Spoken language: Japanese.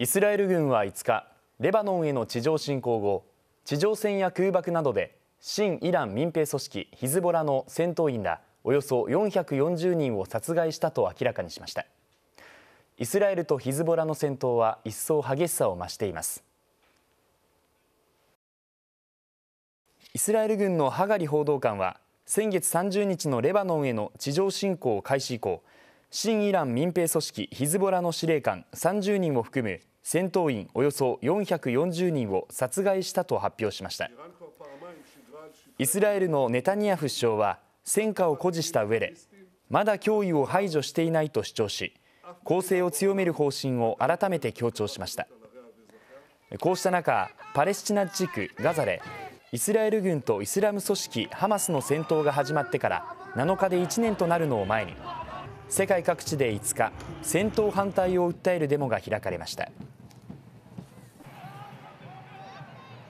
イスラエル軍は5日、レバノンへの地上侵攻後、地上戦や空爆などで新イラン民兵組織ヒズボラの戦闘員らおよそ440人を殺害したと明らかにしました。イスラエルとヒズボラの戦闘は一層激しさを増しています。イスラエル軍のハガリ報道官は先月30日のレバノンへの地上侵攻開始以降新イラン民兵組織ヒズボラの司令官30人を含む戦闘員およそ440人を殺害したと発表しましたイスラエルのネタニヤフ首相は戦果を誇示した上でまだ脅威を排除していないと主張し攻勢を強める方針を改めて強調しましたこうした中パレスチナ自治区ガザでイスラエル軍とイスラム組織ハマスの戦闘が始まってから7日で1年となるのを前に世界各地で5日戦闘反対を訴えるデモが開かれました。